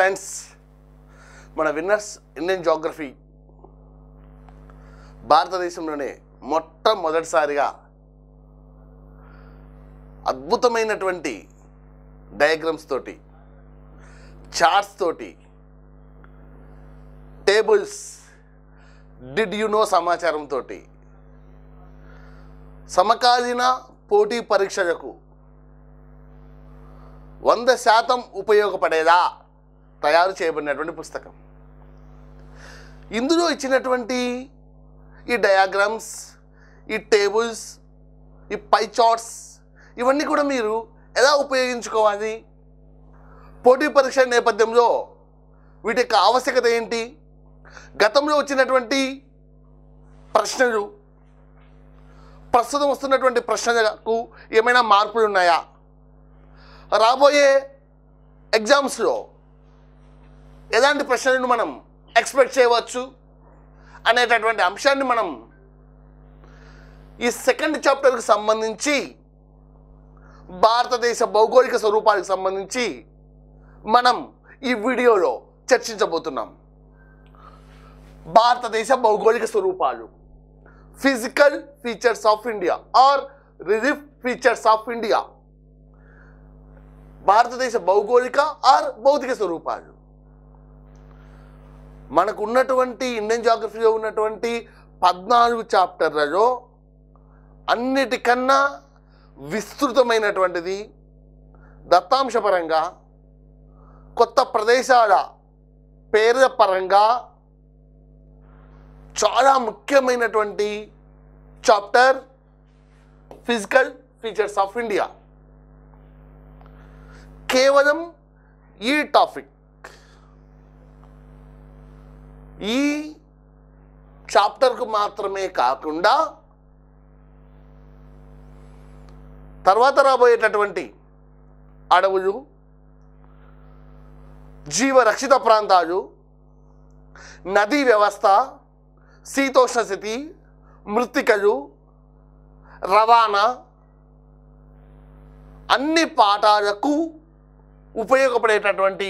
friends మన winners Indian geography భారతదేశంలోనే మొట్టమొదటిసారిగా అద్భుతమైనటువంటి డయాగ్రామ్స్ తోటి చార్ట్స్ తోటి టేబుల్స్ డిడ్ యు నో సమాచారంతో సమకాలీన పోటీ పరీక్షలకు వంద శాతం ఉపయోగపడేదా తయారు చేయబడినటువంటి పుస్తకం ఇందులో ఇచ్చినటువంటి ఈ డయాగ్రామ్స్ ఈ టేబుల్స్ ఈ పై చార్ట్స్ ఇవన్నీ కూడా మీరు ఎలా ఉపయోగించుకోవాలి పోటీ పరీక్ష నేపథ్యంలో వీటి యొక్క ఆవశ్యకత ఏంటి గతంలో వచ్చినటువంటి ప్రశ్నలు ప్రస్తుతం వస్తున్నటువంటి ప్రశ్నలకు ఏమైనా మార్పులు ఉన్నాయా రాబోయే ఎగ్జామ్స్లో ఎలాంటి ప్రశ్నలను మనం ఎక్స్పెక్ట్ చేయవచ్చు అనేటటువంటి అంశాన్ని మనం ఈ సెకండ్ చాప్టర్కి సంబంధించి భారతదేశ భౌగోళిక స్వరూపాలకు సంబంధించి మనం ఈ వీడియోలో చర్చించబోతున్నాం భారతదేశ భౌగోళిక స్వరూపాలు physical features of India or relief features of India భారతదేశ భౌగోళిక ఆర్ భౌతిక స్వరూపాలు మనకు ఉన్నటువంటి ఇండియన్ జాగ్రఫీలో ఉన్నటువంటి పద్నాలుగు చాప్టర్లలో అన్నిటికన్నా విస్తృతమైనటువంటిది దత్తాంశపరంగా కొత్త ప్రదేశాల పేర్ల పరంగా చాలా ముఖ్యమైనటువంటి chapter physical features of India కేవలం ఈ టాపిక్ ఈ చాప్టర్కు మాత్రమే కాకుండా తర్వాత రాబోయేటటువంటి అడవులు జీవరక్షిత ప్రాంతాలు నదీ వ్యవస్థ శీతోష్ణ స్థితి మృతికలు రవాణా అన్ని పాఠాలకు ఉపయోగపడేటటువంటి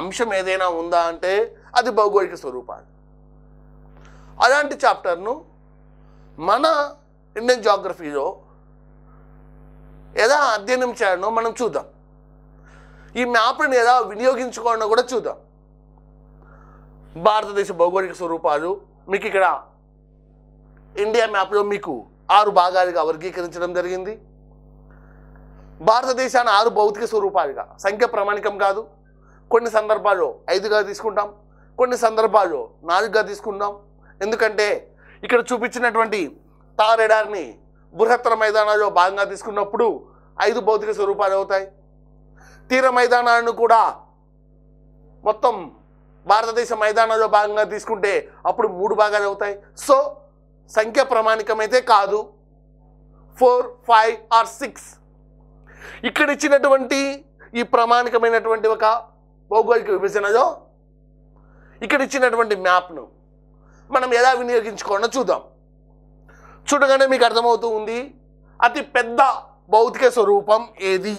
అంశం ఏదైనా ఉందా అంటే అది భౌగోళిక స్వరూపాలు అలాంటి చాప్టర్ను మన ఇండియన్ జాగ్రఫీలో ఎలా అధ్యయనం చేయాలనో మనం చూద్దాం ఈ మ్యాప్ని ఎలా వినియోగించుకోవాలో కూడా చూద్దాం భారతదేశ భౌగోళిక స్వరూపాలు మీకు ఇక్కడ ఇండియా మ్యాప్లో మీకు ఆరు భాగాలుగా వర్గీకరించడం జరిగింది భారతదేశాన్ని ఆరు భౌతిక స్వరూపాలుగా సంఖ్య ప్రామాణికం కాదు కొన్ని సందర్భాల్లో ఐదుగా తీసుకుంటాం కొన్ని సందర్భాలు నాలుగుగా తీసుకుందాం ఎందుకంటే ఇక్కడ చూపించినటువంటి తారెడార్ని బృహత్తర మైదానాల్లో భాగంగా తీసుకున్నప్పుడు ఐదు భౌతిక స్వరూపాలు అవుతాయి తీర మైదానాలను కూడా మొత్తం భారతదేశ మైదానాల్లో భాగంగా తీసుకుంటే అప్పుడు మూడు భాగాలు అవుతాయి సో సంఖ్య ప్రమాణికమైతే కాదు ఫోర్ ఫైవ్ ఆర్ సిక్స్ ఇక్కడ ఇచ్చినటువంటి ఈ ప్రమాణికమైనటువంటి ఒక భౌగోళిక విభజనలో ఇక్కడ ఇచ్చినటువంటి మ్యాప్ను మనం ఎలా వినియోగించుకోవాలో చూద్దాం చూడగానే మీకు అర్థమవుతూ ఉంది అతి పెద్ద భౌతిక స్వరూపం ఏది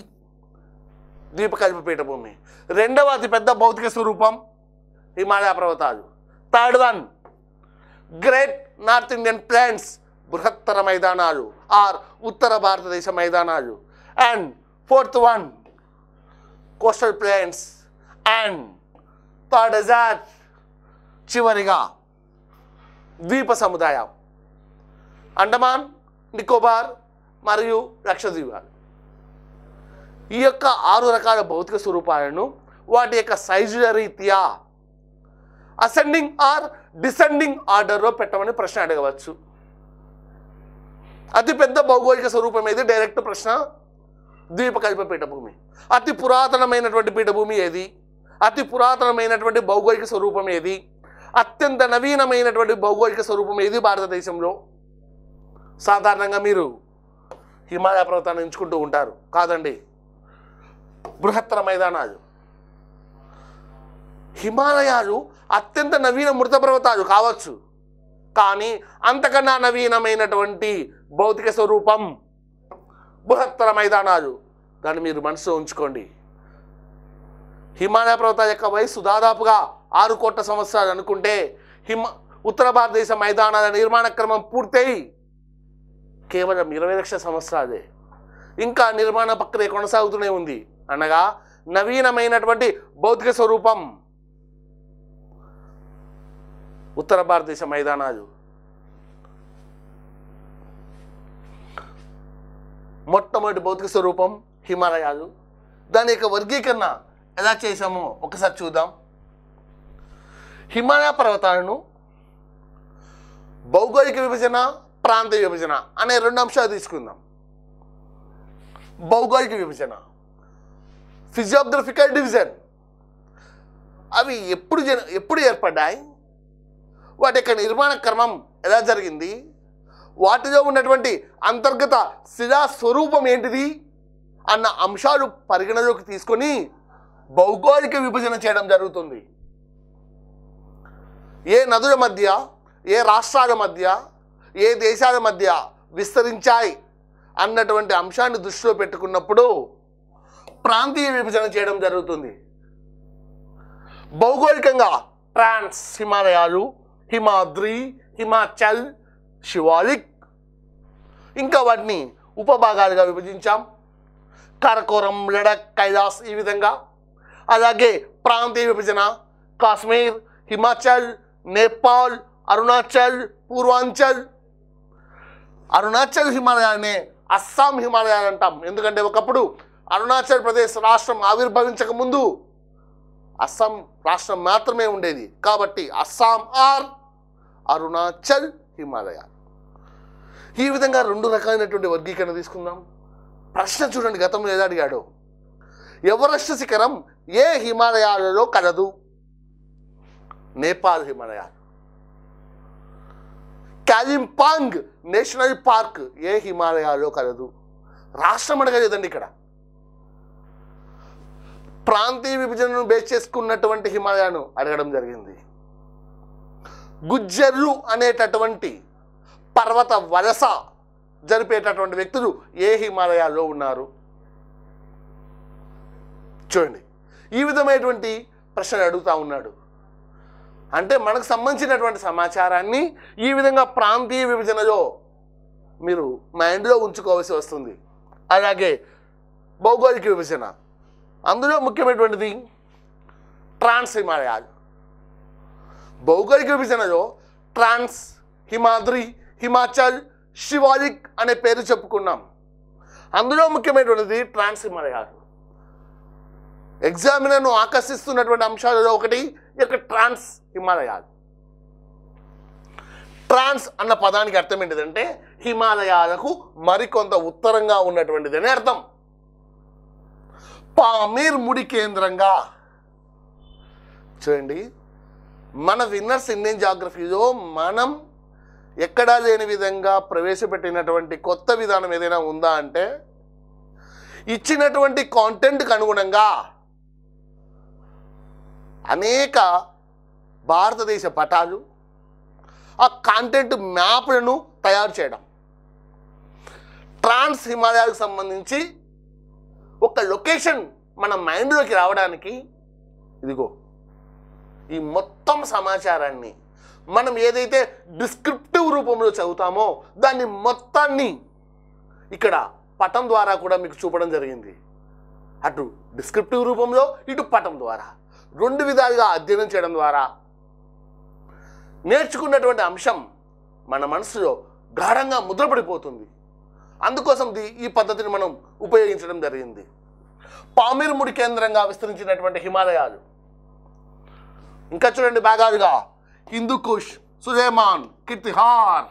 ద్వీపకల్ప పీఠభూమి రెండవ అతిపెద్ద భౌతిక స్వరూపం హిమాలయ పర్వతాలు third one great north Indian plants బృహత్తర మైదానాలు ఆర్ ఉత్తర భారతదేశ మైదానాలు and fourth one coastal plants and third జాట్ చివరిగా ద్వీప సముదాయం అండమాన్ నికోబార్ మరియు లక్షద్వీపాలు ఈ యొక్క ఆరు రకాల భౌతిక స్వరూపాలను వాటి యొక్క సైజుల రీత్యా అసెండింగ్ ఆర్ డిసెండింగ్ ఆర్డర్లో పెట్టమని ప్రశ్న అడగవచ్చు అతిపెద్ద భౌగోళిక స్వరూపం ఏది డైరెక్ట్ ప్రశ్న ద్వీపకల్ప పీఠభూమి అతి పురాతనమైనటువంటి పీఠభూమి ఏది అతి పురాతనమైనటువంటి భౌగోళిక స్వరూపం ఏది అత్యంత నవీనమైనటువంటి భౌగోళిక స్వరూపం ఏది భారతదేశంలో సాధారణంగా మీరు హిమాలయ పర్వతాన్ని ఎంచుకుంటూ ఉంటారు కాదండి బృహత్తర మైదానాలు హిమాలయాలు అత్యంత నవీన మృత పర్వతాలు కావచ్చు కానీ అంతకన్నా నవీనమైనటువంటి భౌతిక స్వరూపం బృహత్తర మైదానాలు దాన్ని మీరు మనసులో ఉంచుకోండి హిమాలయ పర్వతాల యొక్క వయసు దాదాపుగా ఆరు కోట్ల సంవత్సరాలు అనుకుంటే హిమ ఉత్తర భారతదేశ మైదానాల నిర్మాణ క్రమం పూర్తయి కేవలం ఇరవై లక్షల సంవత్సరాలే ఇంకా నిర్మాణ ప్రక్రియ కొనసాగుతూనే ఉంది అనగా నవీనమైనటువంటి భౌతిక స్వరూపం ఉత్తర భారతదేశ మైదానాలు మొట్టమొదటి భౌతిక స్వరూపం హిమాలయాలు దాని యొక్క వర్గీకరణ ఎలా చేసామో ఒకసారి చూద్దాం హిమాలయ పర్వతాలను భౌగోళిక విభజన ప్రాంత విభజన అనే రెండు అంశాలు తీసుకుందాం భౌగోళిక విభజన ఫిజియోగ్రఫికల్ డివిజన్ అవి ఎప్పుడు జన ఎప్పుడు ఏర్పడ్డాయి వాటి యొక్క నిర్మాణ క్రమం ఎలా జరిగింది వాటిలో ఉన్నటువంటి అంతర్గత శిలా స్వరూపం ఏంటిది అన్న అంశాలు పరిగణలోకి తీసుకొని భౌగోళిక విభజన చేయడం జరుగుతుంది ఏ నదుల మధ్య ఏ రాష్ట్రాల మధ్య ఏ దేశాల మధ్య విస్తరించాయి అన్నటువంటి అంశాన్ని దృష్టిలో పెట్టుకున్నప్పుడు ప్రాంతీయ విభజన చేయడం జరుగుతుంది భౌగోళికంగా ట్రాన్స్ హిమాలయాలు హిమాద్రి హిమాచల్ శివాలిక్ ఇంకా వాటిని ఉపభాగాలుగా విభజించాం కరకోరం లడక్ కైలాస్ ఈ విధంగా అలాగే ప్రాంతీయ విభజన కాశ్మీర్ హిమాచల్ నేపాల్ అరుణాచల్ పూర్వాంచల్ అరుణాచల్ హిమాలయాన్ని అస్సాం హిమాలయాలు అంటాం ఎందుకంటే ఒకప్పుడు అరుణాచల్ ప్రదేశ్ రాష్ట్రం ఆవిర్భవించక ముందు అస్సాం రాష్ట్రం మాత్రమే ఉండేది కాబట్టి అస్సాం ఆర్ అరుణాచల్ హిమాలయ ఈ విధంగా రెండు రకాలైనటువంటి వర్గీకరణ తీసుకుందాం ప్రశ్న చూడండి గతంలో ఏదో అడిగాడు ఎవరెస్ట్ శిఖరం ఏ హిమాలయాలలో కలదు నేపాల్ హిమాలయ క్యాలింపాంగ్ నేషనల్ పార్క్ ఏ హిమాలయాలో కలదు రాష్ట్రం లేదండి ఇక్కడ ప్రాంతీయ విభజనను బేస్ చేసుకున్నటువంటి హిమాలయాను అడగడం జరిగింది గుజ్జర్లు అనేటటువంటి పర్వత వలస జరిపేటటువంటి వ్యక్తులు ఏ హిమాలయాల్లో ఉన్నారు చూడండి ఈ విధమైనటువంటి ప్రశ్నలు అడుగుతూ ఉన్నాడు అంటే మనకు సంబంధించినటువంటి సమాచారాన్ని ఈ విధంగా ప్రాంతీయ విభజనలో మీరు మైండ్లో ఉంచుకోవాల్సి వస్తుంది అలాగే భౌగోళిక విభజన అందులో ముఖ్యమైనటువంటిది ట్రాన్స్ హిమాలయాలు భౌగోళిక విభజనలో ట్రాన్స్ హిమాద్రి హిమాచల్ శివాలిక్ అనే పేరు చెప్పుకున్నాం అందులో ముఖ్యమైనటువంటిది ట్రాన్స్ హిమాలయాలు ఎగ్జామినర్ను ఆకర్షిస్తున్నటువంటి అంశాలలో ఒకటి ఇక ట్రాన్స్ హిమాలయాలు ట్రాన్స్ అన్న పదానికి అర్థం ఏంటిదంటే హిమాలయాలకు మరికొంత ఉత్తరంగా ఉన్నటువంటిది అని అర్థం పామీర్ ముడి కేంద్రంగా చూడండి మన విన్నర్స్ ఇండియన్ జాగ్రఫీలో మనం ఎక్కడా లేని విధంగా ప్రవేశపెట్టినటువంటి కొత్త విధానం ఏదైనా ఉందా అంటే ఇచ్చినటువంటి కాంటెంట్కి అనుగుణంగా అనేక భారతదేశ పటాలు ఆ కాంటెంట్ మ్యాప్లను తయారు చేయడం ట్రాన్స్ హిమాలయాలకు సంబంధించి ఒక లొకేషన్ మన మైండ్లోకి రావడానికి ఇదిగో ఈ మొత్తం సమాచారాన్ని మనం ఏదైతే డిస్క్రిప్టివ్ రూపంలో చదువుతామో దాన్ని మొత్తాన్ని ఇక్కడ పటం ద్వారా కూడా మీకు చూపడం జరిగింది అటు డిస్క్రిప్టివ్ రూపంలో ఇటు పటం ద్వారా రెండు విధాలుగా అధ్యయనం చేయడం ద్వారా నేర్చుకున్నటువంటి అంశం మన మనసులో గాఢంగా ముద్రపడిపోతుంది అందుకోసం ఈ పద్ధతిని మనం ఉపయోగించడం జరిగింది ముడి కేంద్రంగా విస్తరించినటువంటి హిమాలయాలు ఇంకా చూడండి భాగాలుగా హిందూకుష్ సుజేమాన్ కిర్తిహార్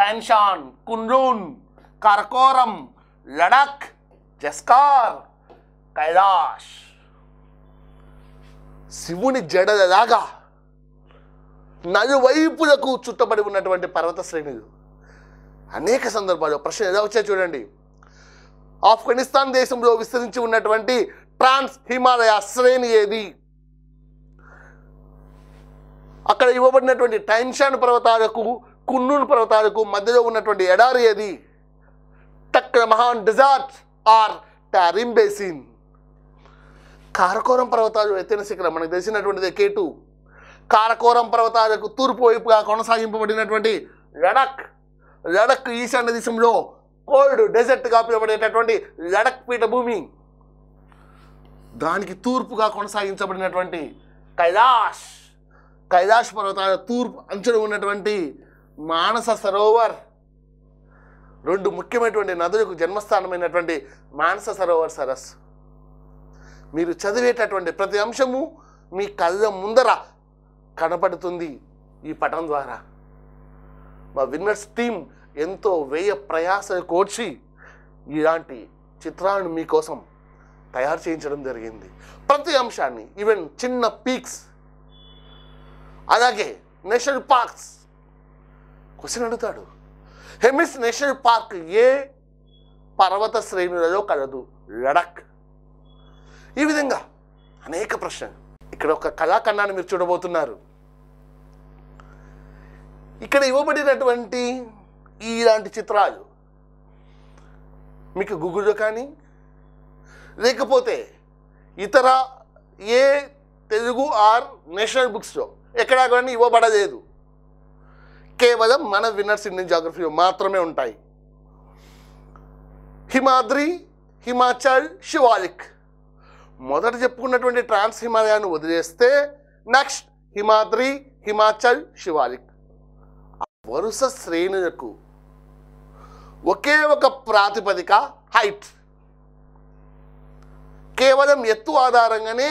టైన్షాన్ కున్రూన్ కారకోరం లడాక్ జస్కార్ కైలాష్ శివుని జడలాగా నలువైపులకు చుట్టబడి ఉన్నటువంటి పర్వత శ్రేణులు అనేక సందర్భాల్లో ప్రశ్న ఎలా వచ్చాయి చూడండి ఆఫ్ఘనిస్తాన్ దేశంలో విస్తరించి ఉన్నటువంటి ట్రాన్స్ హిమాలయ శ్రేణి ఏది అక్కడ ఇవ్వబడినటువంటి టైన్షాన్ పర్వతాలకు కున్నూన్ పర్వతాలకు మధ్యలో ఉన్నటువంటి ఎడారి ఏది Taklamakan desert or Tarim basin basin Karakoram పర్వతాలు ఎత్తైన శిఖరం మనకు తెలిసినటువంటిదే కేటు కారకోరం పర్వతాలకు తూర్పు వైపుగా కొనసాగింపబడినటువంటి లడక్ లడక్ ఈశాన్య దేశంలో కోల్డ్ డెజర్ట్గా పిలువబడేటటువంటి లడక్ పీఠభూమి దానికి తూర్పుగా కొనసాగించబడినటువంటి కైలాష్ కైలాష్ పర్వతాల తూర్పు అంచున ఉన్నటువంటి మానస సరోవర్ రెండు ముఖ్యమైనటువంటి నదులకు జన్మస్థానమైనటువంటి మానస సరోవర్ సరస్సు మీరు చదివేటటువంటి ప్రతి అంశము మీ కళ్ళ ముందర కనపడుతుంది ఈ పటం ద్వారా మా విన్నర్స్ టీమ్ ఎంతో వ్యయ ప్రయాస కోర్చి ఇలాంటి చిత్రాలను మీకోసం తయారు చేయించడం జరిగింది ప్రతి అంశాన్ని ఈవెన్ చిన్న పీక్స్ అలాగే నేషనల్ పార్క్స్ క్వశ్చన్ అడుగుతాడు హెమిస్ నేషనల్ పార్క్ ఏ పర్వత శ్రేణులలో కలదు లడక్ ఈ విధంగా అనేక ప్రశ్నలు ఇక్కడ ఒక కళాఖండాన్ని మీరు చూడబోతున్నారు ఇక్కడ ఇవ్వబడినటువంటి ఇలాంటి చిత్రాలు మీకు గూగుల్లో కానీ లేకపోతే ఇతర ఏ తెలుగు ఆర్ నేషనల్ బుక్స్లో ఎక్కడా కానీ ఇవ్వబడలేదు కేవలం మన విన్నర్స్ ఇండియన్ జాగ్రఫీలో మాత్రమే ఉంటాయి హిమాద్రి హిమాచల్ శివాలిక్ మొదట చెప్పుకున్నటువంటి ట్రాన్స్ హిమాలయాన్ని వదిలేస్తే నెక్స్ట్ హిమాద్రి హిమాచల్ శివాలిక్ వరుస శ్రేణులకు ఒకే ఒక ప్రాతిపదిక హైట్ కేవలం ఎత్తు ఆధారంగానే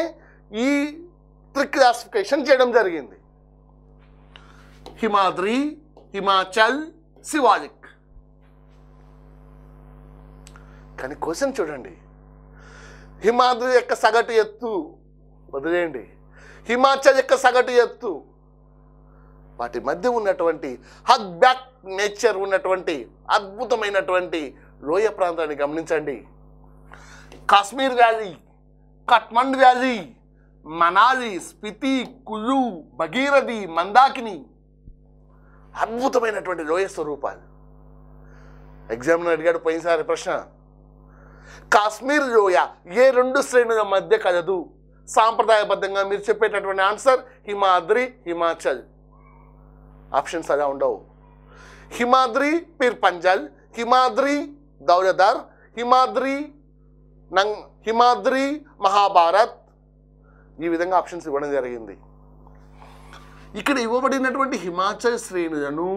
ఈ క్లాసిఫికేషన్ చేయడం జరిగింది హిమాద్రి హిమాచల్ శివాలిక్ కానీ క్వశ్చన్ చూడండి హిమాద్రి యొక్క సగటు ఎత్తు వదిలేయండి హిమాచల్ యొక్క సగటు ఎత్తు వాటి మధ్య ఉన్నటువంటి హగ్ బ్యాక్ నేచర్ ఉన్నటువంటి అద్భుతమైనటువంటి లోయ ప్రాంతాన్ని గమనించండి కాశ్మీర్ వ్యాలీ కట్మండ్ వ్యాలీ మనాలి స్పితి కులు భగీరథి మందాకిని అద్భుతమైనటువంటి లోయ స్వరూపాలు ఎగ్జామ్ అడిగాడు పోయినసారి ప్రశ్న కాశ్మీర్ లోయ ఏ రెండు శ్రేణుల మధ్య కలదు సాంప్రదాయబద్ధంగా మీరు చెప్పేటటువంటి ఆన్సర్ హిమాద్రి హిమాచల్ ఆప్షన్స్ అలా ఉండవు హిమాద్రి పీర్ పంజల్ హిమాద్రి దౌలదార్ హిమాద్రి నంగ్ హిమాద్రి మహాభారత్ ఈ విధంగా ఆప్షన్స్ ఇవ్వడం జరిగింది ఇక్కడ ఇవ్వబడినటువంటి హిమాచల్ శ్రేణులను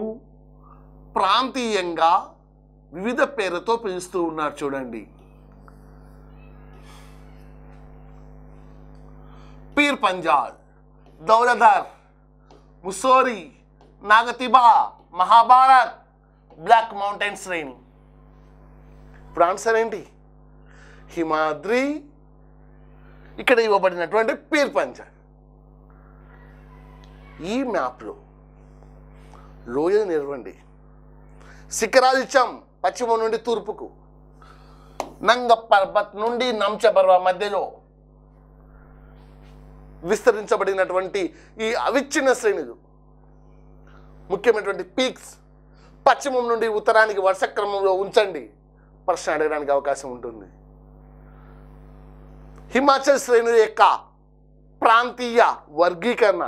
ప్రాంతీయంగా వివిధ పేర్లతో పిలుస్తూ ఉన్నారు చూడండి పీర్ పంజాల్ దౌలధర్ ముసోరి నాగతిబా మహాభారత్ బ్లాక్ మౌంటైన్ శ్రేణి ఇప్పుడు ఆన్సర్ ఏంటి హిమాద్రి ఇక్కడ ఇవ్వబడినటువంటి పీర్ పంజాల్ ఈ మ్యాప్లో లోయలు నిర్వండి శిఖరాలు ఇచ్చాం పశ్చిమ నుండి తూర్పుకు నంగ పర్వత్ నుండి నంచ పర్వ మధ్యలో విస్తరించబడినటువంటి ఈ అవిచ్ఛిన్న శ్రేణులు ముఖ్యమైనటువంటి పీక్స్ పశ్చిమం నుండి ఉత్తరానికి వర్షక్రమంలో ఉంచండి ప్రశ్న అడగడానికి అవకాశం ఉంటుంది హిమాచల్ శ్రేణుల యొక్క ప్రాంతీయ వర్గీకరణ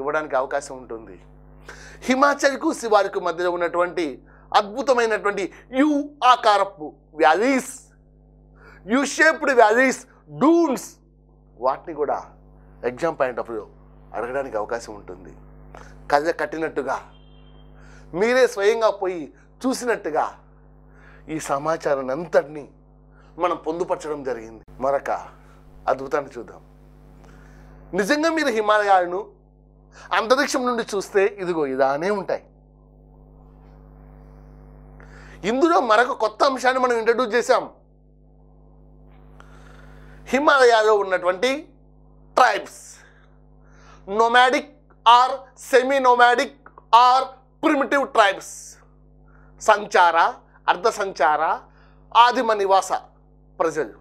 ఇవ్వడానికి అవకాశం ఉంటుంది హిమాచల్కు శివారికు మధ్యలో ఉన్నటువంటి అద్భుతమైనటువంటి యు ఆకారపు valleys U shaped valleys duns వాటిని కూడా ఎగ్జామ్ పాయింట్ ఆఫ్ వ్యూ అడగడానికి అవకాశం ఉంటుంది కథ కట్టినట్టుగా మీరే స్వయంగా పోయి చూసినట్టుగా ఈ సమాచారాన్ని అంతటినీ మనం పొందుపరచడం జరిగింది మరొక అద్భుతాన్ని చూద్దాం నిజంగా మీరు హిమాలయాలను అంతరిక్షం నుండి చూస్తే ఇదిగో ఇదానే ఉంటాయి ఇందులో మరొక కొత్త అంశాన్ని మనం ఇంట్రడ్యూస్ చేశాం హిమాలయాలో ఉన్నటువంటి tribes nomadic or semi nomadic or primitive tribes సంచార అర్ధ సంచార ఆదిమ నివాస ప్రజలు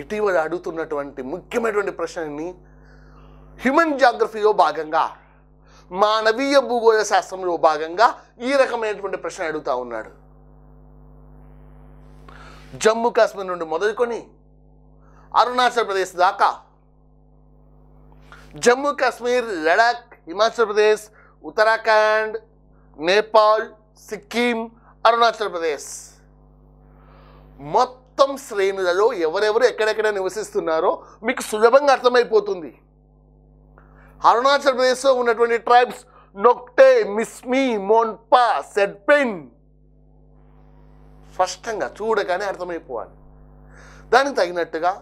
ఇటీవల అడుగుతున్నటువంటి ముఖ్యమైనటువంటి ప్రశ్నని హ్యూమన్ జాగ్రఫీలో భాగంగా మానవీయ భూగోళ శాస్త్రంలో భాగంగా ఈ రకమైనటువంటి ప్రశ్న అడుగుతూ ఉన్నాడు జమ్మూ కాశ్మీర్ నుండి మొదలుకొని అరుణాచల్ ప్రదేశ్ దాకా జమ్మూ కాశ్మీర్ లడాక్ హిమాచల్ ప్రదేశ్ ఉత్తరాఖండ్ నేపాల్ సిక్కిం అరుణాచల్ ప్రదేశ్ మొత్తం శ్రేణులలో ఎవరెవరు ఎక్కడెక్కడ నివసిస్తున్నారో మీకు సులభంగా అర్థమైపోతుంది అరుణాచల్ ప్రదేశ్లో ఉన్నటువంటి ట్రైబ్స్ నొక్టే మిస్మి మోన్పా సెడ్పెన్ స్పష్టంగా చూడగానే అర్థమైపోవాలి దానికి తగినట్టుగా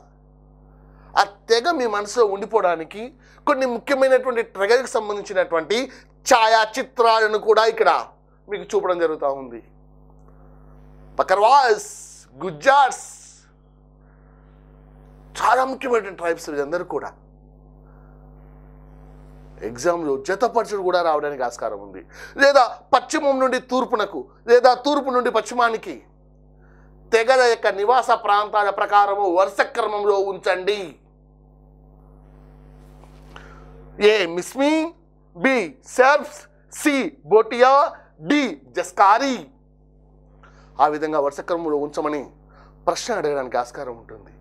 ఆ తెగ మీ మనసులో ఉండిపోవడానికి కొన్ని ముఖ్యమైనటువంటి ట్రగర్కి సంబంధించినటువంటి ఛాయాచిత్రాలను కూడా ఇక్కడ మీకు చూపడం జరుగుతూ ఉంది బకర్వాస్ గుజ్జార్స్ చాలా ముఖ్యమైనటువంటి ట్రైబ్స్ అందరూ కూడా ఎగ్జామ్లో జతపరచుడు కూడా రావడానికి ఆస్కారం ఉంది లేదా పశ్చిమం నుండి తూర్పునకు లేదా తూర్పు నుండి పశ్చిమానికి తెగల యొక్క నివాస ప్రాంతాల ప్రకారము వరుస క్రమంలో ఉంచండి ఏ మిస్మి బి సెల్ఫ్ సి బోటియా డి జస్కారీ ఆ విధంగా వరుస ఉంచమని ప్రశ్న అడగడానికి ఆస్కారం ఉంటుంది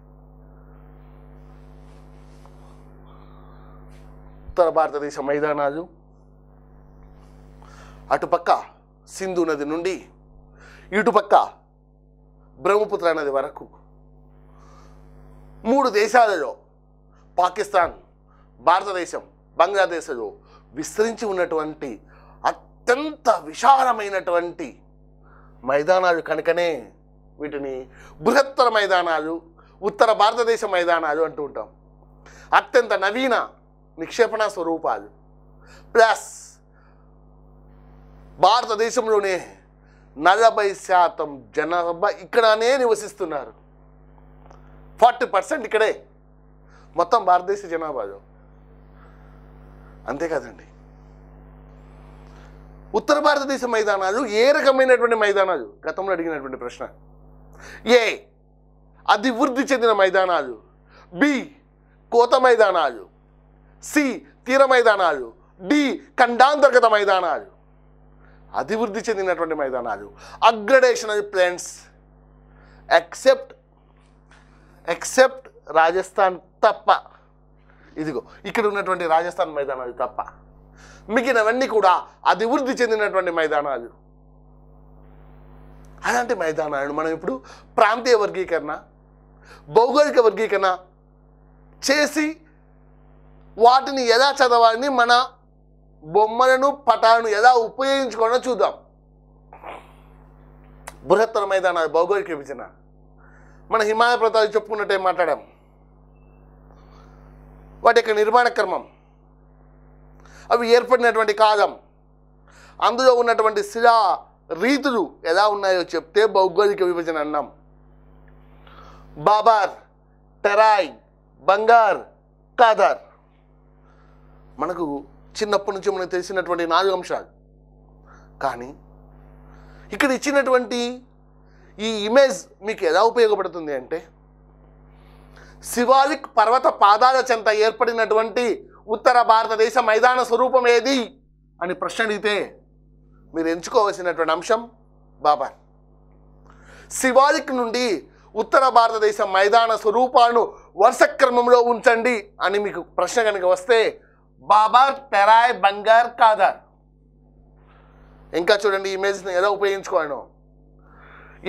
ఉత్తర భారతదేశ మైదానాలు అటుపక్క సింధు నది నుండి ఇటుపక్క బ్రహ్మపుత్ర నది వరకు మూడు దేశాలలో పాకిస్తాన్ భారతదేశం బంగ్లాదేశ్లో విస్తరించి ఉన్నటువంటి అత్యంత విశాలమైనటువంటి మైదానాలు కనుకనే వీటిని బృహత్తర మైదానాలు ఉత్తర భారతదేశ మైదానాలు అంటూ ఉంటాం అత్యంత నవీన నిక్షేపణ స్వరూపాలు ప్లస్ భారతదేశంలోనే నలభై శాతం జనాభా ఇక్కడనే నివసిస్తున్నారు ఫార్టీ పర్సెంట్ ఇక్కడే మొత్తం భారతదేశ జనాభాలో అంతేకాదండి ఉత్తర భారతదేశ మైదానాలు ఏ రకమైనటువంటి మైదానాలు గతంలో అడిగినటువంటి ప్రశ్న ఏ అభివృద్ధి చెందిన మైదానాలు బి కోత మైదానాలు సి తీర మైదానాలు డి ఖండాంతర్గత మైదానాలు అభివృద్ధి చెందినటువంటి మైదానాలు aggradational plants except except Rajasthan తప్ప ఇదిగో ఇక్కడ ఉన్నటువంటి రాజస్థాన్ మైదానాలు తప్ప మిగిలినవన్నీ కూడా అభివృద్ధి చెందినటువంటి మైదానాలు అలాంటి మైదానాలను మనం ఇప్పుడు ప్రాంతీయ వర్గీకరణ భౌగోళిక వర్గీకరణ చేసి వాటిని ఎలా చదవాలని మన బొమ్మలను పటాలను ఎలా ఉపయోగించుకోవాలో చూద్దాం బృహత్తర మైదానాలు భౌగోళిక విభజన మన హిమాలయ ప్రాంతాలు చెప్పుకున్నట్టే మాట్లాడాం వాటి యొక్క నిర్మాణ క్రమం అవి ఏర్పడినటువంటి కాలం అందులో ఉన్నటువంటి శిలా రీతులు ఎలా ఉన్నాయో చెప్తే భౌగోళిక విభజన అన్నాం బాబార్ టెరాయ్ బంగార్ కాదార్ మనకు చిన్నప్పటి నుంచి మనకు తెలిసినటువంటి నాలుగు అంశాలు కానీ ఇక్కడ ఇచ్చినటువంటి ఈ ఇమేజ్ మీకు ఎలా ఉపయోగపడుతుంది అంటే శివాలిక్ పర్వత పాదాల చెంత ఏర్పడినటువంటి ఉత్తర భారతదేశ మైదాన స్వరూపం ఏది అని ప్రశ్న అడిగితే మీరు ఎంచుకోవలసినటువంటి అంశం బాబా శివాలిక్ నుండి ఉత్తర భారతదేశ మైదాన స్వరూపాలను వరుస క్రమంలో ఉంచండి అని మీకు ప్రశ్న కనుక వస్తే బాబార్ తెరాయ్ బంగార్ కాదార్ ఇంకా చూడండి ఇమేజ్ని ఎలా ఉపయోగించుకోను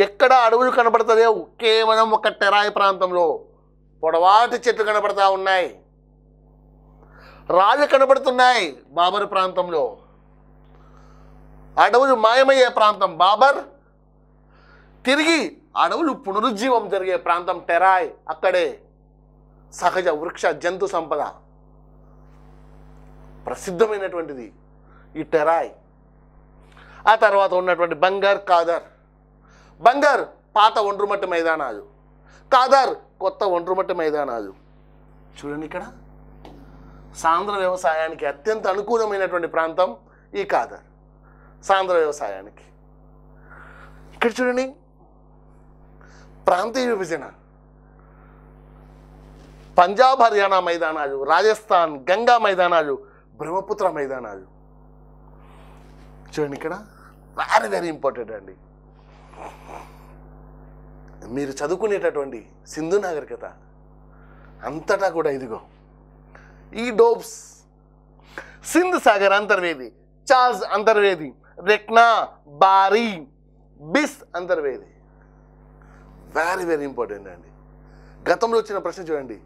ఎక్కడ అడవులు కనబడతలేవు కేవలం ఒక టెరాయ్ ప్రాంతంలో పొడవాటి చెట్లు కనబడతా ఉన్నాయి రాళ్ళు కనబడుతున్నాయి బాబర్ ప్రాంతంలో అడవులు మాయమయ్యే ప్రాంతం బాబర్ తిరిగి అడవులు పునరుజ్జీవం జరిగే ప్రాంతం టెరాయ్ అక్కడే సహజ వృక్ష జంతు సంపద ప్రసిద్ధమైనటువంటిది ఈ టెరాయ్ ఆ తర్వాత ఉన్నటువంటి బంగార్ కాదర్ బంగార్ పాత ఒండ్రుమట్టి మైదానాలు కాదర్ కొత్త ఒండ్రుమట్టి మైదానాలు చూడండి ఇక్కడ సాంద్ర వ్యవసాయానికి అత్యంత అనుకూలమైనటువంటి ప్రాంతం ఈ కాదర్ సాంద్ర వ్యవసాయానికి ఇక్కడ చూడండి ప్రాంతీయ విభజన పంజాబ్ హర్యానా మైదానాలు రాజస్థాన్ గంగా మైదానాలు బ్రహ్మపుత్ర మైదానాలు చూడండి ఇక్కడ వెరీ వెరీ ఇంపార్టెంట్ అండి మీరు చదువుకునేటటువంటి సింధు నాగరికత అంతటా కూడా ఇదిగో ఈ డోబ్స్ సింధు సాగర్ అంతర్వేది చార్జ్ అంతర్వేది రెక్నా బారీ బిస్ అంతర్వేది వెరీ వెరీ ఇంపార్టెంట్ అండి గతంలో వచ్చిన ప్రశ్న చూడండి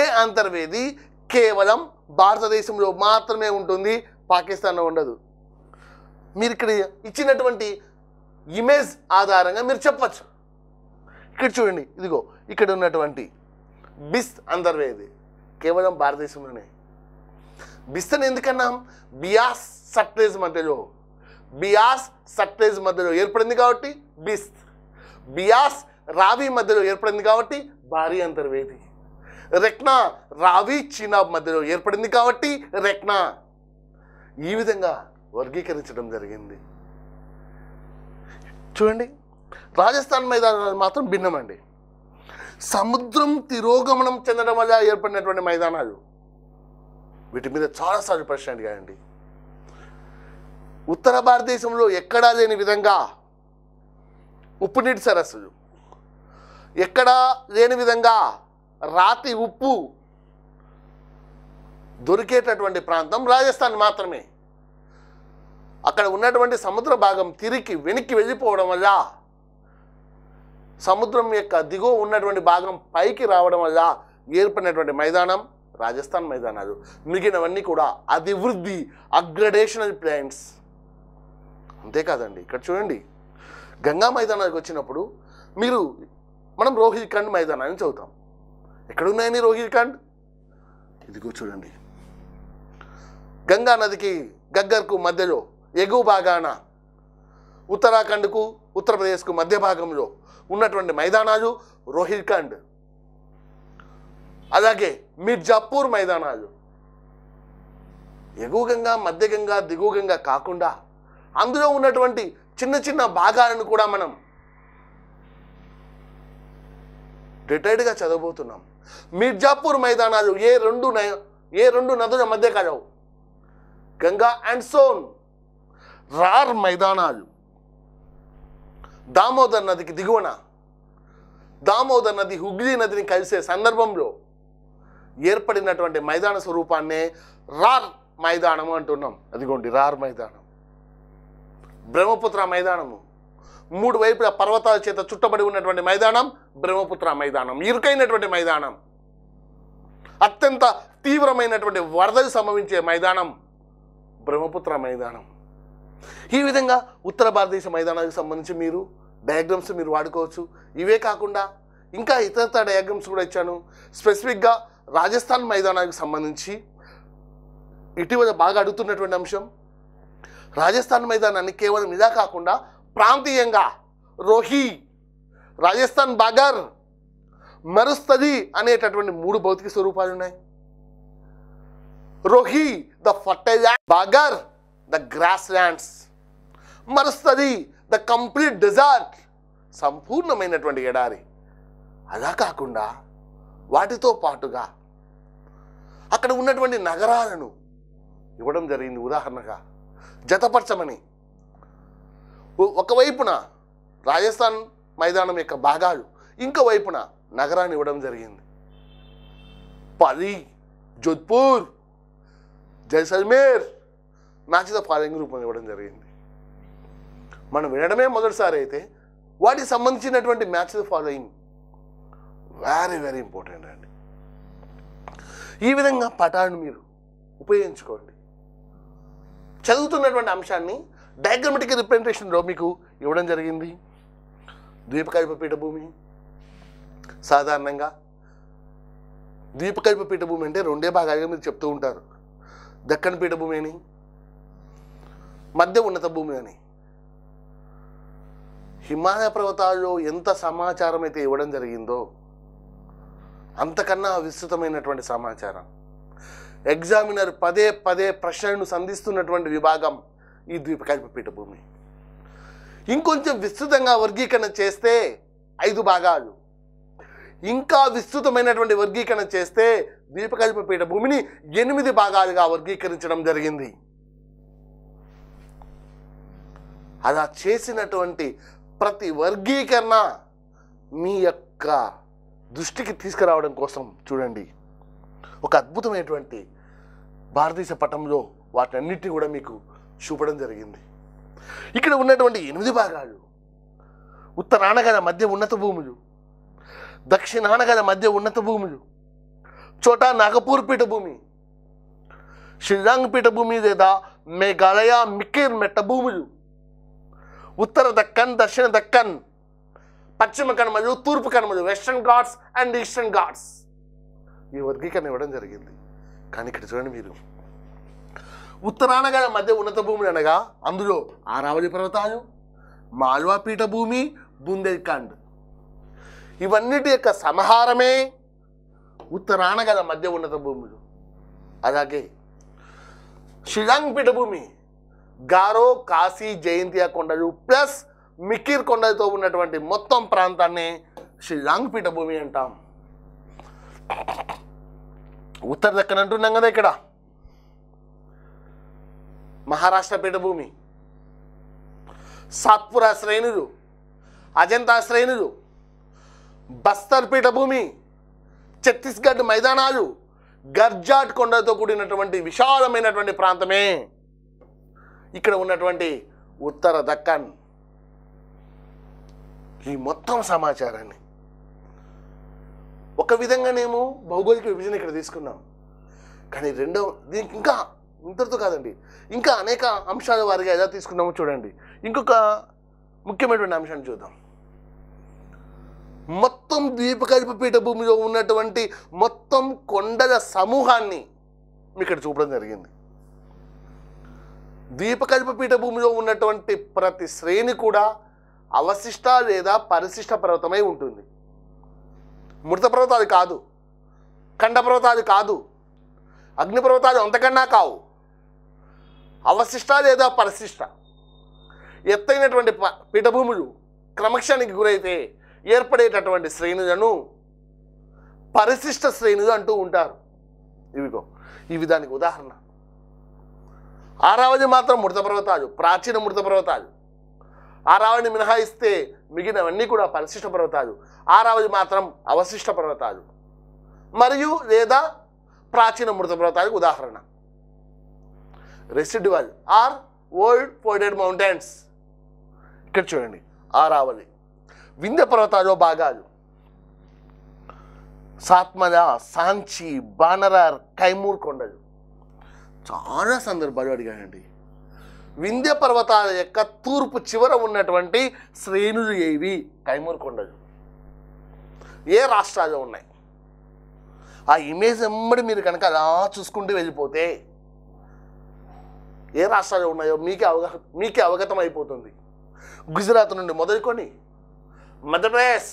ఏ అంతర్వేది కేవలం భారతదేశంలో మాత్రమే ఉంటుంది పాకిస్తాన్లో ఉండదు మీరు ఇక్కడ ఇచ్చినటువంటి ఇమేజ్ ఆధారంగా మీరు చెప్పచ్చు ఇక్కడ చూడండి ఇదిగో ఇక్కడ ఉన్నటువంటి బిస్ అందర్వే ఇది కేవలం భారతదేశంలోనే బిస్ అని ఎందుకన్నాం బియాస్ సట్రేజ్ మధ్యలో బియాస్ సట్రేజ్ మధ్యలో ఏర్పడింది కాబట్టి బిస్ బియాస్ రావి మధ్యలో ఏర్పడింది కాబట్టి భారీ అంతర్వేది రెక్నా రావి చీనాబ్ మధ్యలో ఏర్పడింది కాబట్టి రెక్నా ఈ విధంగా వర్గీకరించడం జరిగింది చూడండి రాజస్థాన్ మైదానాలు మాత్రం భిన్నమండి సముద్రం తిరోగమనం చెందడం వల్ల ఏర్పడినటువంటి మైదానాలు వీటి మీద చాలాసార్లు ప్రశ్న అడిగాయండి ఉత్తర భారతదేశంలో ఎక్కడా లేని విధంగా ఉప్పు నీటి సరస్సులు ఎక్కడా లేని విధంగా రాతి ఉప్పు దొరికేటటువంటి ప్రాంతం రాజస్థాన్ మాత్రమే అక్కడ ఉన్నటువంటి సముద్ర భాగం తిరిగి వెనక్కి వెళ్ళిపోవడం వల్ల సముద్రం యొక్క దిగువ ఉన్నటువంటి భాగం పైకి రావడం వల్ల ఏర్పడినటువంటి మైదానం రాజస్థాన్ మైదానాలు మిగిలినవన్నీ కూడా అభివృద్ధి అగ్రడేషనల్ ప్లాంట్స్ అంతేకాదండి ఇక్కడ చూడండి గంగా మైదానానికి వచ్చినప్పుడు మీరు మనం రోహిల్ ఖండ్ మైదానాన్ని చదువుతాం ఎక్కడున్నాయని రోహిల్ ఖండ్ ఇదిగో చూడండి గంగా నదికి గగ్గర్కు మధ్యలో ఎగువ భాగాన ఉత్తరాఖండ్కు ఉత్తరప్రదేశ్కు మధ్య భాగంలో ఉన్నటువంటి మైదానాలు రోహిల్ఖండ్ అలాగే మిర్జాపూర్ మైదానాలు ఎగువగంగా మధ్యగంగా దిగువగంగా కాకుండా అందులో ఉన్నటువంటి చిన్న చిన్న భాగాలను కూడా మనం డీటెయిల్డ్గా చదవబోతున్నాం మిర్జాపూర్ మైదానాలు ఏ రెండు ఏ రెండు నదుల మధ్య కలవు గంగా అండ్ సోన్ రార్ మైదానాలు దామోదర్ నదికి దిగువన దామోదర్ నది హుగ్లీ నదిని కలిసే సందర్భంలో ఏర్పడినటువంటి మైదాన స్వరూపాన్నే రార్ మైదానము అంటున్నాం అదిగోండి రార్ మైదానం బ్రహ్మపుత్ర మైదానము మూడు వైపుల పర్వతాల చేత చుట్టబడి ఉన్నటువంటి మైదానం బ్రహ్మపుత్ర మైదానం ఇరుకైనటువంటి మైదానం అత్యంత తీవ్రమైనటువంటి వరదలు సంభవించే మైదానం బ్రహ్మపుత్ర మైదానం ఈ విధంగా ఉత్తర భారతదేశ మైదానానికి సంబంధించి మీరు డయాగ్రామ్స్ మీరు వాడుకోవచ్చు ఇవే కాకుండా ఇంకా ఇతరత డయాగ్రామ్స్ కూడా ఇచ్చాను స్పెసిఫిక్గా రాజస్థాన్ మైదానానికి సంబంధించి ఇటీవల బాగా అడుగుతున్నటువంటి అంశం రాజస్థాన్ మైదానాన్ని కేవలం ఇదా కాకుండా ప్రాంతీయంగా రోహి రాజస్థాన్ బాగర్ మరుస్తది అనేటటువంటి మూడు భౌతిక స్వరూపాలు ఉన్నాయి Rohi the fertilizer Bagar the grass lands మరుస్తుంది ద కంప్లీట్ డిజార్ట్ సంపూర్ణమైనటువంటి ఎడారి అలా కాకుండా వాటితో పాటుగా అక్కడ ఉన్నటువంటి నగరాలను ఇవ్వడం జరిగింది ఉదాహరణగా జతపరచమని ఒకవైపున రాజస్థాన్ మైదానం యొక్క భాగాలు ఇంకోవైపున నగరాన్ని ఇవ్వడం జరిగింది పరి జోధ్పూర్ జైసల్మేర్ నాచిత ద ఫాలోయింగ్ రూపం ఇవ్వడం జరిగింది మనం వినడమే మొదటిసారి అయితే వాటికి సంబంధించినటువంటి match the following very very important అండి ఈ విధంగా పటాన్ని మీరు ఉపయోగించుకోండి చదువుతున్నటువంటి అంశాన్ని డయాగ్రమెటిక్ రిప్రజెంటేషన్లో మీకు ఇవ్వడం జరిగింది ద్వీపకల్ప పీఠభూమి సాధారణంగా ద్వీపకల్ప పీఠభూమి అంటే రెండే భాగాలుగా మీరు చెప్తూ ఉంటారు దక్కన్ పీఠభూమి అని మధ్య ఉన్నత భూమి అని హిమాలయ పర్వతాల్లో ఎంత సమాచారం అయితే ఇవ్వడం జరిగిందో అంతకన్నా విస్తృతమైనటువంటి సమాచారం ఎగ్జామినర్ పదే పదే ప్రశ్నలను సంధిస్తున్నటువంటి విభాగం ఈ ద్వీపకల్ప పీఠభూమి ఇంకొంచెం విస్తృతంగా వర్గీకరణ చేస్తే ఐదు భాగాలు ఇంకా విస్తృతమైనటువంటి వర్గీకరణ చేస్తే ద్వీపకల్ప పీఠభూమిని ఎనిమిది భాగాలుగా వర్గీకరించడం జరిగింది అలా చేసినటువంటి ప్రతి వర్గీకరణ మీ యొక్క దృష్టికి తీసుకురావడం కోసం చూడండి ఒక అద్భుతమైనటువంటి భారతదేశ పటంలో వాటన్నిటిని కూడా మీకు చూపడం జరిగింది ఇక్కడ ఉన్నటువంటి ఎనిమిది భాగాలు ఉత్తరాన గల మధ్య ఉన్నత భూములు దక్షిణాన గల మధ్య ఉన్నత భూములు చోటా నాగపూర్ పీఠభూమి షిల్లాంగ్ పీఠభూమి లేదా మేఘాలయ మిక్కేర్ మెట్ట భూములు ఉత్తర దక్కన్ దక్షిణ దక్కన్ పశ్చిమ కనుమలు తూర్పు కనుమలు Western Ghats and Eastern Ghats ఈ వర్గీకరణ ఇవ్వడం జరిగింది కానీ ఇక్కడ చూడండి మీరు ఉత్తరానగా మధ్య ఉన్నత భూములు అనగా అందులో ఆరావళి పర్వతాలు మాల్వా పీఠభూమి బుందేల్ఖండ్ ఇవన్నిటి యొక్క సమాహారమే ఉత్తరాన గల మధ్య ఉన్నత భూములు అలాగే షిలాంగ్ పీఠభూమి గారో కాశీ జయంతియా కొండలు ప్లస్ మికిర్ కొండలతో ఉన్నటువంటి మొత్తం ప్రాంతాన్ని శ్రీలాంగ్ పీఠభూమి అంటాం ఉత్తర దక్కన అంటున్నాం కదా ఇక్కడ మహారాష్ట్ర పీఠభూమి సాత్పుర శ్రేణులు అజంతా శ్రేణులు బస్తర్ పీఠభూమి ఛత్తీస్గఢ్ మైదానాలు గర్జాట్ కొండలతో కూడినటువంటి విశాలమైనటువంటి ప్రాంతమే ఇక్కడ ఉన్నటువంటి ఉత్తర దక్కన్ ఈ మొత్తం సమాచారాన్ని ఒక విధంగానేమో భౌగోళిక విభజన ఇక్కడ తీసుకున్నాం కానీ రెండవ దీనికి ఇంకా ఇంతటితో కాదండి ఇంకా అనేక అంశాల వారిగా ఎలా తీసుకున్నామో చూడండి ఇంకొక ముఖ్యమైనటువంటి అంశాన్ని చూద్దాం మొత్తం ద్వీపకల్ప పీఠభూమిలో ఉన్నటువంటి మొత్తం కొండల సమూహాన్ని ఇక్కడ చూపడం జరిగింది ద్వీపకల్ప పీఠభూమిలో ఉన్నటువంటి ప్రతి శ్రేణి కూడా అవశిష్ట లేదా పరిశిష్ట పర్వతమై ఉంటుంది మృత పర్వతాలు కాదు ఖండ పర్వతాలు కాదు పర్వతాలు అంతకన్నా కావు అవశిష్ట లేదా పరిశిష్ట ఎత్తైనటువంటి పీఠభూములు క్రమక్షానికి గురైతే ఏర్పడేటటువంటి శ్రేణులను పరిశిష్ట శ్రేణులు అంటూ ఉంటారు ఇవిగో ఈ విధానికి ఉదాహరణ ఆరావది మాత్రం మృత పర్వతాలు ప్రాచీన మృత పర్వతాలు ఆరావని మినహాయిస్తే మిగిలినవన్నీ కూడా పరిశిష్ట పర్వతాలు ఆరావది మాత్రం అవశిష్ట పర్వతాలు మరియు లేదా ప్రాచీన మృత పర్వతాలకు ఉదాహరణ residual or old folded mountains ఇక్కడ చూడండి ఆరావళి వింధ్య పర్వతాలో భాగాలు సాత్మల సాంచి బానరార్ కైమూర్ కొండలు చాలా సందర్భాలు అడిగాడండి వింధ్య పర్వతాల యొక్క తూర్పు చివర ఉన్నటువంటి శ్రేణులు ఏవి కైమూర్ కొండలు ఏ రాష్ట్రాలు ఉన్నాయి ఆ ఇమేజ్ ఎమ్మడి మీరు కనుక అలా చూసుకుంటూ వెళ్ళిపోతే ఏ రాష్ట్రాలు ఉన్నాయో మీకే అవగాహన మీకే అవగతం అయిపోతుంది గుజరాత్ నుండి మొదలుకొని మధ్యప్రదేశ్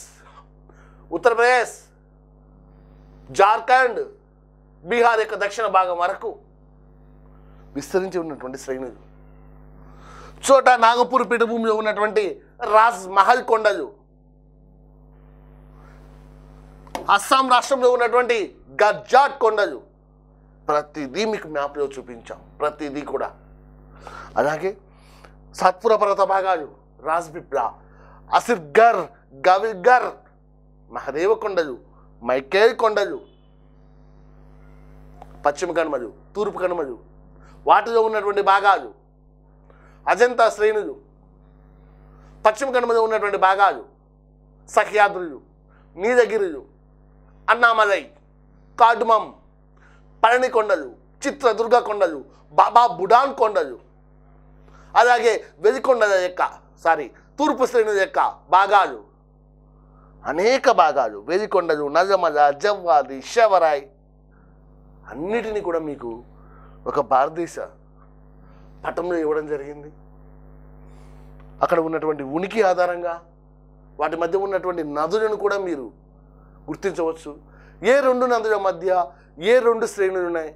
ఉత్తరప్రదేశ్ జార్ఖండ్ బీహార్ యొక్క దక్షిణ భాగం వరకు విస్తరించి ఉన్నటువంటి శ్రేణులు చోట నాగపూర్ పీఠభూమిలో ఉన్నటువంటి రాజ్ మహల్ కొండలు అస్సాం రాష్ట్రంలో ఉన్నటువంటి గజ్జాట్ కొండలు ప్రతిదీ మీకు మ్యాప్లో చూపించాం ప్రతిదీ కూడా అలాగే సత్పుర పర్వత భాగాలు రాజ్బిప్లా అసిర్గర్ గవిగర్ మహదేవ కొండలు మైకేల్ కొండలు పశ్చిమ కనుమలు తూర్పు కనుమలు వాటిలో ఉన్నటువంటి భాగాలు అజంతా శ్రేణులు పశ్చిమ కనుమలో ఉన్నటువంటి భాగాలు సహ్యాద్రులు నీలగిరులు అన్నామలై కాడుమం పళనికొండలు చిత్రదుర్గ కొండలు బాబా బుడాన్ కొండలు అలాగే వెలికొండల యొక్క సారీ తూర్పు శ్రేణుల యొక్క భాగాలు అనేక భాగాలు వెలికొండలు నల్లమల జవ్వాలి శవరాయ్ అన్నిటినీ కూడా మీకు ఒక భారతదేశ పటంలో ఇవ్వడం జరిగింది అక్కడ ఉన్నటువంటి ఉనికి ఆధారంగా వాటి మధ్య ఉన్నటువంటి నదులను కూడా మీరు గుర్తించవచ్చు ఏ రెండు నదుల మధ్య ఏ రెండు శ్రేణులు ఉన్నాయి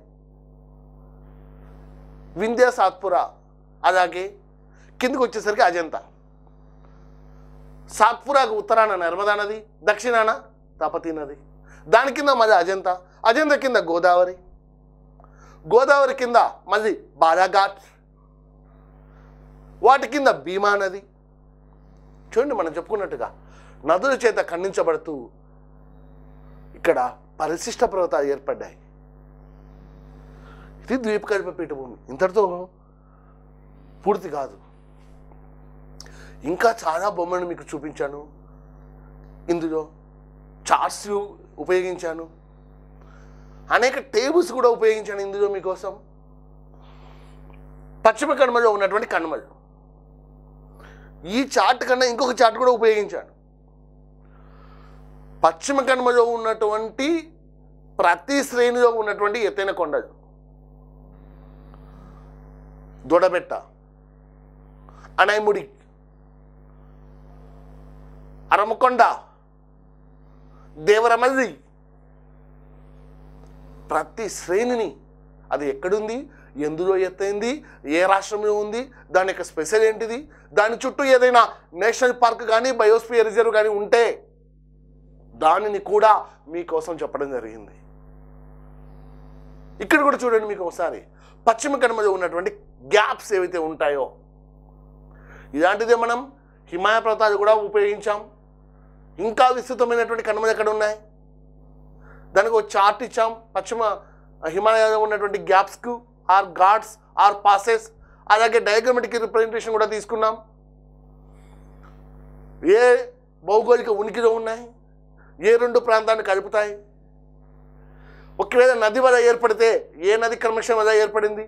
వింధ్యా సాత్పురా అలాగే కిందకు వచ్చేసరికి అజంతా సాత్పురాకు ఉత్తరాన నర్మదా నది దక్షిణాన తాపతి నది దాని కింద మళ్ళీ అజంతా అజంతా కింద గోదావరి గోదావరి కింద మళ్ళీ బాలాఘాట్ వాటి కింద భీమా నది చూడండి మనం చెప్పుకున్నట్టుగా నదుల చేత ఖండించబడుతూ ఇక్కడ పరిశిష్ట పర్వతాలు ఏర్పడ్డాయి ఇది ద్వీపకల్ప పీఠభూమి ఇంతటితో పూర్తి కాదు ఇంకా చాలా బొమ్మను మీకు చూపించాను ఇందులో చార్ట్స్ ఉపయోగించాను అనేక టేబుల్స్ కూడా ఉపయోగించాను ఇందులో మీకోసం పశ్చిమ కనుమలో ఉన్నటువంటి కనుమలు ఈ చార్ట్ కన్నా ఇంకొక చార్ట్ కూడా ఉపయోగించాను పశ్చిమ కనుమలో ఉన్నటువంటి ప్రతి శ్రేణిలో ఉన్నటువంటి ఎత్తైన కొండలు దొడబెట్ట అనైముడి అరమకొండ దేవరమల్లి ప్రతి శ్రేణిని అది ఎక్కడుంది ఎందులో ఎత్తైంది ఏ రాష్ట్రంలో ఉంది దాని యొక్క స్పెషల్ ఏంటిది దాని చుట్టూ ఏదైనా నేషనల్ పార్క్ కానీ బయోస్పియర్ రిజర్వ్ కానీ ఉంటే దానిని కూడా మీకోసం చెప్పడం జరిగింది ఇక్కడ కూడా చూడండి మీకు ఒకసారి పశ్చిమ కనుమలో ఉన్నటువంటి గ్యాప్స్ ఏవైతే ఉంటాయో ఇలాంటిదే మనం హిమాయ ప్రాంతాలు కూడా ఉపయోగించాం ఇంకా విస్తృతమైనటువంటి కనుమలు ఎక్కడ ఉన్నాయి దానికి ఒక చార్ట్ ఇచ్చాం పశ్చిమ హిమాలయాలో ఉన్నటువంటి గ్యాప్స్కు ఆర్ ఘాట్స్ ఆర్ పాసెస్ అలాగే డయాగ్రమెటిక్ రిప్రజెంటేషన్ కూడా తీసుకున్నాం ఏ భౌగోళిక ఉనికిలో ఉన్నాయి ఏ రెండు ప్రాంతాన్ని కలుపుతాయి ఒకవేళ నది వల్ల ఏర్పడితే ఏ నది క్రమశం వల్ల ఏర్పడింది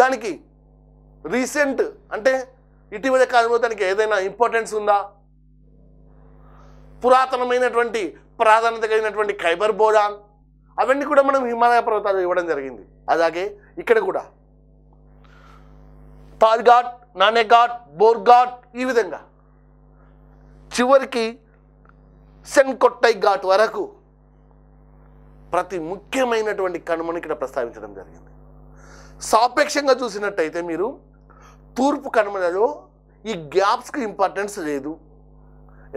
దానికి రీసెంట్ అంటే ఇటీవల కాలంలో దానికి ఏదైనా ఇంపార్టెన్స్ ఉందా పురాతనమైనటువంటి ప్రాధాన్యత కలిగినటువంటి ఖైబర్ బోడాన్ అవన్నీ కూడా మనం హిమాలయ పర్వతాలు ఇవ్వడం జరిగింది అలాగే ఇక్కడ కూడా పాల్ఘాట్ నానేఘాట్ బోర్ఘాట్ ఈ విధంగా చివరికి సెన్కొట్టై ఘాట్ వరకు ప్రతి ముఖ్యమైనటువంటి కనుమను ఇక్కడ ప్రస్తావించడం జరిగింది సాపేక్షంగా చూసినట్టయితే మీరు తూర్పు కనుమలలో ఈ గ్యాప్స్కి ఇంపార్టెన్స్ లేదు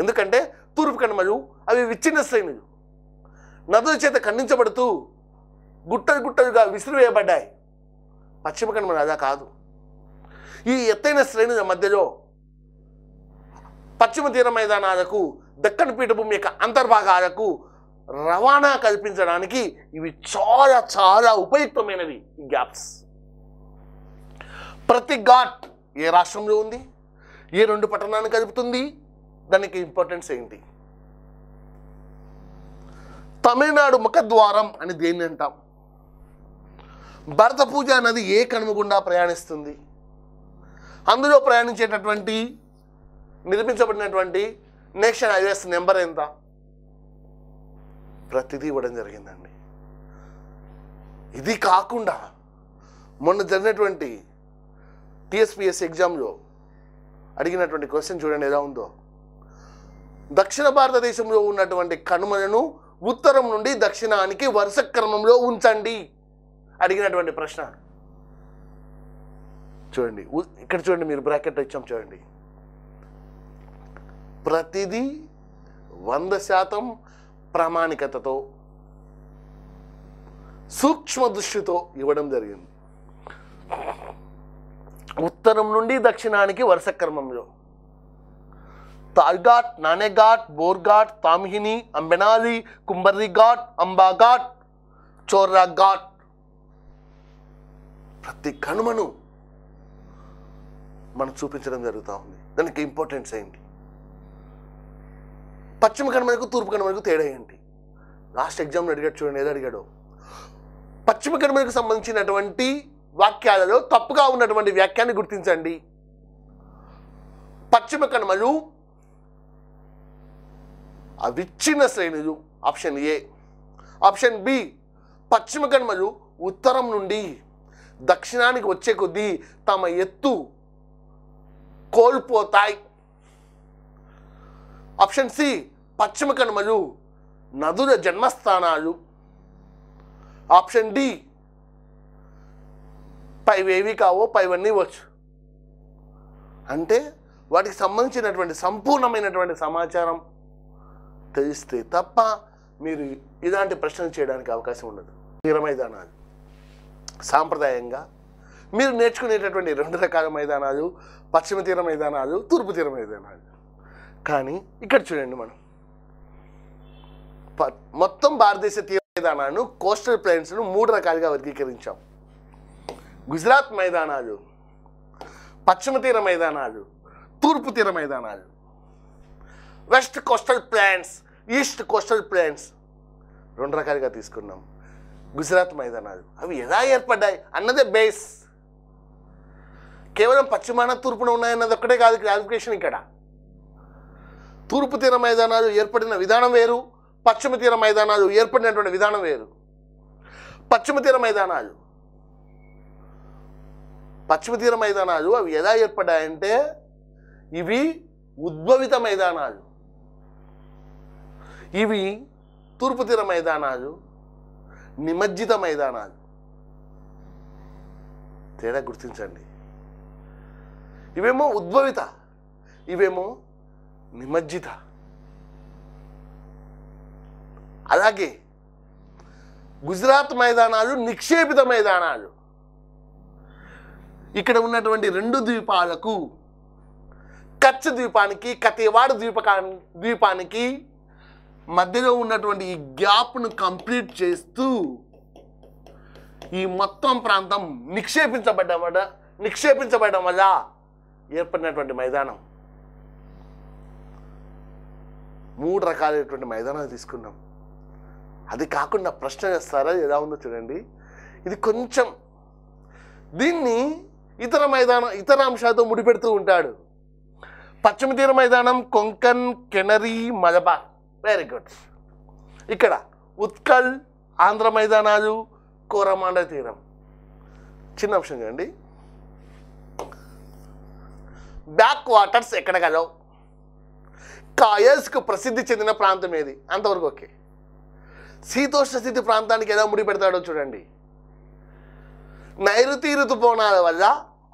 ఎందుకంటే తూర్పుకనుమలు అవి శ్రేణులు నదుల చేత ఖండించబడుతూ గుట్టలు గుట్టలుగా విసిరివేయబడ్డాయి పశ్చిమ కనుమలు అలా కాదు ఈ ఎత్తైన శ్రేణుల మధ్యలో పశ్చిమ తీర మైదానాలకు దక్కన్ పీఠభూమి యొక్క అంతర్భాగాలకు రవాణా కల్పించడానికి ఇవి చాలా చాలా ఉపయుక్తమైనవి ఈ గ్యాప్స్ ప్రతి ఘాట్ ఏ రాష్ట్రంలో ఉంది ఏ రెండు పట్టణాన్ని కలుపుతుంది దానికి ఇంపార్టెన్స్ ఏంటి తమిళనాడు ముఖద్వారం అని దేన్ని అంటాం భరత పూజ నది ఏ కనుమ గుండా ప్రయాణిస్తుంది అందులో ప్రయాణించేటటువంటి నిర్మించబడినటువంటి నేషన్ హైవేస్ నెంబర్ ఎంత ప్రతిదీ ఇవ్వడం జరిగిందండి ఇది కాకుండా మొన్న జరిగినటువంటి టీఎస్పిఎస్ ఎగ్జామ్లో అడిగినటువంటి క్వశ్చన్ చూడండి ఎలా ఉందో దక్షిణ భారతదేశంలో ఉన్నటువంటి కనుమలను ఉత్తరం నుండి దక్షిణానికి వరుస క్రమంలో ఉంచండి అడిగినటువంటి ప్రశ్న చూడండి ఇక్కడ చూడండి మీరు బ్రాకెట్ ఇచ్చాం చూడండి ప్రతిదీ వంద శాతం ప్రామాణికతతో సూక్ష్మ దృష్టితో ఇవ్వడం జరిగింది ఉత్తరం నుండి దక్షిణానికి వరుస క్రమంలో తార్ఘాట్ నానేఘాట్ బోర్ఘాట్ తామిహిని అంబెనాలి కుంబర్రి ఘాట్ అంబా ఘాట్ చోర్రా ఘాట్ ప్రతి కనుమను మనం చూపించడం జరుగుతూ ఉంది దానికి ఇంపార్టెన్స్ ఏంటి పశ్చిమ కనుమలకు తూర్పు కనుమలకు తేడా ఏంటి లాస్ట్ ఎగ్జామ్ అడిగాడు చూడండి ఏదో అడిగాడు పశ్చిమ కనుమలకు సంబంధించినటువంటి వాక్యాలలో తప్పుగా ఉన్నటువంటి వ్యాఖ్యాన్ని గుర్తించండి పశ్చిమ కనుమలు అవిచ్ఛిన్న శ్రేణులు ఆప్షన్ ఏ ఆప్షన్ బి పశ్చిమ కనుమలు ఉత్తరం నుండి దక్షిణానికి వచ్చే కొద్దీ తమ ఎత్తు కోల్పోతాయి ఆప్షన్ సి పశ్చిమ కనుమలు నదుల జన్మస్థానాలు ఆప్షన్ డి పైవేవి కావో పైవన్నీ వచ్చు అంటే వాటికి సంబంధించినటువంటి సంపూర్ణమైనటువంటి సమాచారం తెలిస్తే తప్ప మీరు ఇలాంటి ప్రశ్నలు చేయడానికి అవకాశం ఉండదు తీర మైదానాలు సాంప్రదాయంగా మీరు నేర్చుకునేటటువంటి రెండు రకాల మైదానాలు పశ్చిమ తీర మైదానాలు తూర్పు తీర మైదానాలు కానీ ఇక్కడ చూడండి మనం మొత్తం భారతదేశ తీర మైదానాలను కోస్టల్ ప్లేన్స్ను మూడు రకాలుగా వర్గీకరించాం గుజరాత్ మైదానాలు పశ్చిమ తీర మైదానాలు తూర్పు తీర మైదానాలు west coastal plains east coastal plains రెండు రకాలుగా తీసుకున్నాం గుజరాత్ మైదానాలు అవి ఎలా ఏర్పడ్డాయి అన్నదే బేస్ కేవలం పశ్చిమాన తూర్పున ఉన్నాయన్నది ఒక్కటే కాదు క్లారిఫికేషన్ ఇక్కడ తూర్పు తీర మైదానాలు ఏర్పడిన విధానం వేరు పశ్చిమ తీర మైదానాలు ఏర్పడినటువంటి విధానం వేరు పశ్చిమ తీర మైదానాలు పశ్చిమ తీర మైదానాలు అవి ఎలా ఏర్పడ్డాయంటే ఇవి ఉద్భవిత మైదానాలు ఇవి తూర్పు తీర మైదానాలు నిమజ్జిత మైదానాలు తేడా గుర్తించండి ఇవేమో ఉద్భవిత ఇవేమో నిమజ్జిత అలాగే గుజరాత్ మైదానాలు నిక్షేపిత మైదానాలు ఇక్కడ ఉన్నటువంటి రెండు ద్వీపాలకు కచ్ ద్వీపానికి కతేవాడ ద్వీపకా ద్వీపానికి మధ్యలో ఉన్నటువంటి ఈ గ్యాప్ను కంప్లీట్ చేస్తూ ఈ మొత్తం ప్రాంతం నిక్షేపించబడ్డ నిక్షేపించబడడం వల్ల ఏర్పడినటువంటి మైదానం మూడు రకాలైనటువంటి మైదానాలు తీసుకున్నాం అది కాకుండా ప్రశ్న చేస్తారా ఎలా ఉందో చూడండి ఇది కొంచెం దీన్ని ఇతర మైదానం ఇతర అంశాలతో ముడిపెడుతూ ఉంటాడు పశ్చిమ తీర మైదానం కొంకన్ కెనరీ మలబార్ వెరీ గుడ్ ఇక్కడ ఉత్కల్ ఆంధ్ర మైదానాలు కోరమాండ తీరం చిన్న అంశం కండి బ్యాక్ వాటర్స్ ఎక్కడ కలవు కాయల్స్కు ప్రసిద్ధి చెందిన ప్రాంతం ఏది అంతవరకు ఓకే శీతోష్ణ స్థితి ప్రాంతానికి ఎలా ముడి పెడతాడో చూడండి నైరుతి ఋతుపవనాల వల్ల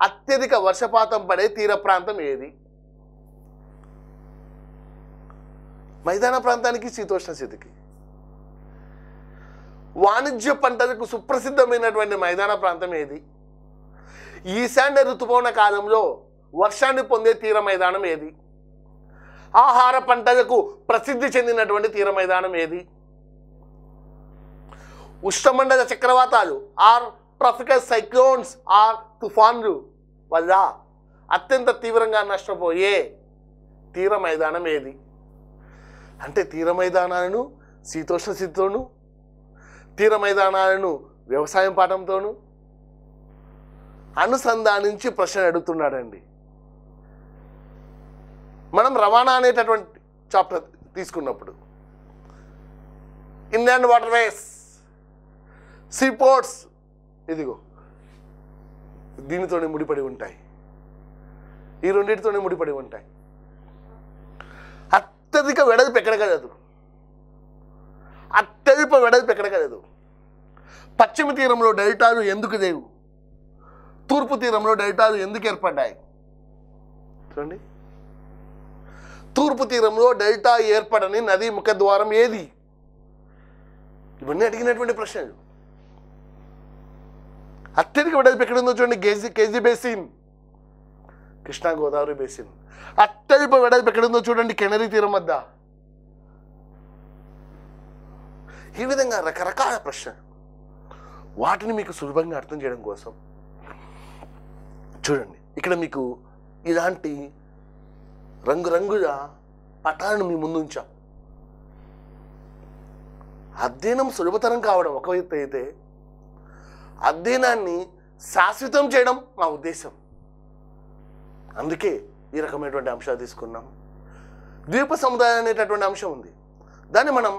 అత్యధిక వర్షపాతం పడే తీర ప్రాంతం ఏది మైదాన ప్రాంతానికి శీతోష్ణ స్థితికి వాణిజ్య పంటలకు సుప్రసిద్ధమైనటువంటి మైదాన ప్రాంతం ఏది ఈశాన్య ఋతుపవన కాలంలో వర్షాన్ని పొందే తీర మైదానం ఏది ఆహార పంటలకు ప్రసిద్ధి చెందినటువంటి తీర మైదానం ఏది ఉష్ణమండల చక్రవాతాలు ఆర్ ట్రాఫికల్ సైక్లోన్స్ ఆర్ తుఫాన్లు వల్ల అత్యంత తీవ్రంగా నష్టపోయే తీర మైదానం ఏది అంటే తీర మైదానాలను శీతోష్ణ స్థితితోనూ తీర మైదానాలను వ్యవసాయం పాఠంతోనూ అనుసంధానించి ప్రశ్న అడుగుతున్నాడండి మనం రవాణా అనేటటువంటి చాప్టర్ తీసుకున్నప్పుడు ఇన్లాండ్ వాటర్వేస్ సీ పోర్ట్స్ ఇదిగో దీనితోనే ముడిపడి ఉంటాయి ఈ రెండింటితోనే ముడిపడి ఉంటాయి అత్యధిక వెడల్పు ఎక్కడ కలదు అత్యధిక వెడల్పు ఎక్కడ కలదు పశ్చిమ తీరంలో డెల్టాలు ఎందుకు లేవు తూర్పు తీరంలో డెల్టాలు ఎందుకు ఏర్పడ్డాయి చూడండి తూర్పు తీరంలో డెల్టా ఏర్పడని నది ముఖ ద్వారం ఏది ఇవన్నీ అడిగినటువంటి ప్రశ్నలు అత్యధిక వెడల్పు ఎక్కడుందో చూడండి KG KG basin Krishna Godavari basin అత్యధిక వెడల్పు ఎక్కడుందో చూడండి కెనరీ తీరం వద్ద ఈ విధంగా రకరకాల ప్రశ్న వాటిని మీకు సులభంగా అర్థం చేయడం కోసం చూడండి ఇక్కడ మీకు ఇలాంటి రంగురంగుల పటాలను మీ ముందు ఉంచాం అధ్యయనం సులభతరం కావడం ఒక అయితే అధ్యయనాన్ని శాశ్వతం చేయడం మా ఉద్దేశం అందుకే ఈ రకమైనటువంటి అంశాలు తీసుకున్నాం ద్వీప సముదాయం అనేటటువంటి అంశం ఉంది దాన్ని మనం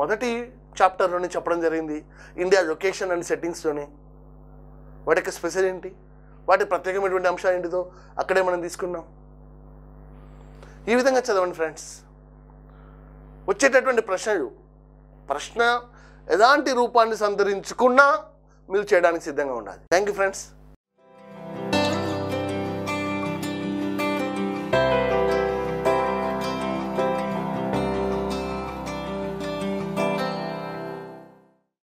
మొదటి చాప్టర్లోనే చెప్పడం జరిగింది ఇండియా లొకేషన్ అండ్ సెట్టింగ్స్లోనే వాటి యొక్క స్పెషల్ ఏంటి వాటి ప్రత్యేకమైనటువంటి అంశాలు ఏంటిదో అక్కడే మనం తీసుకున్నాం ఈ విధంగా చదవండి ఫ్రెండ్స్ వచ్చేటటువంటి ప్రశ్నలు ప్రశ్న ఎలాంటి రూపాన్ని సంతరించుకున్నా మీరు చేయడానికి సిద్ధంగా ఉండాలి థ్యాంక్ యూ ఫ్రెండ్స్